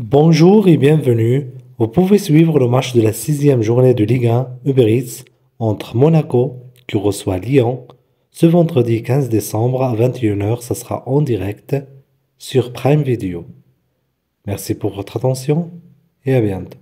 Bonjour et bienvenue. Vous pouvez suivre le match de la sixième journée de Ligue 1 Uber Eats entre Monaco, qui reçoit Lyon, ce vendredi 15 décembre à 21h. ce sera en direct sur Prime Video. Merci pour votre attention et à bientôt.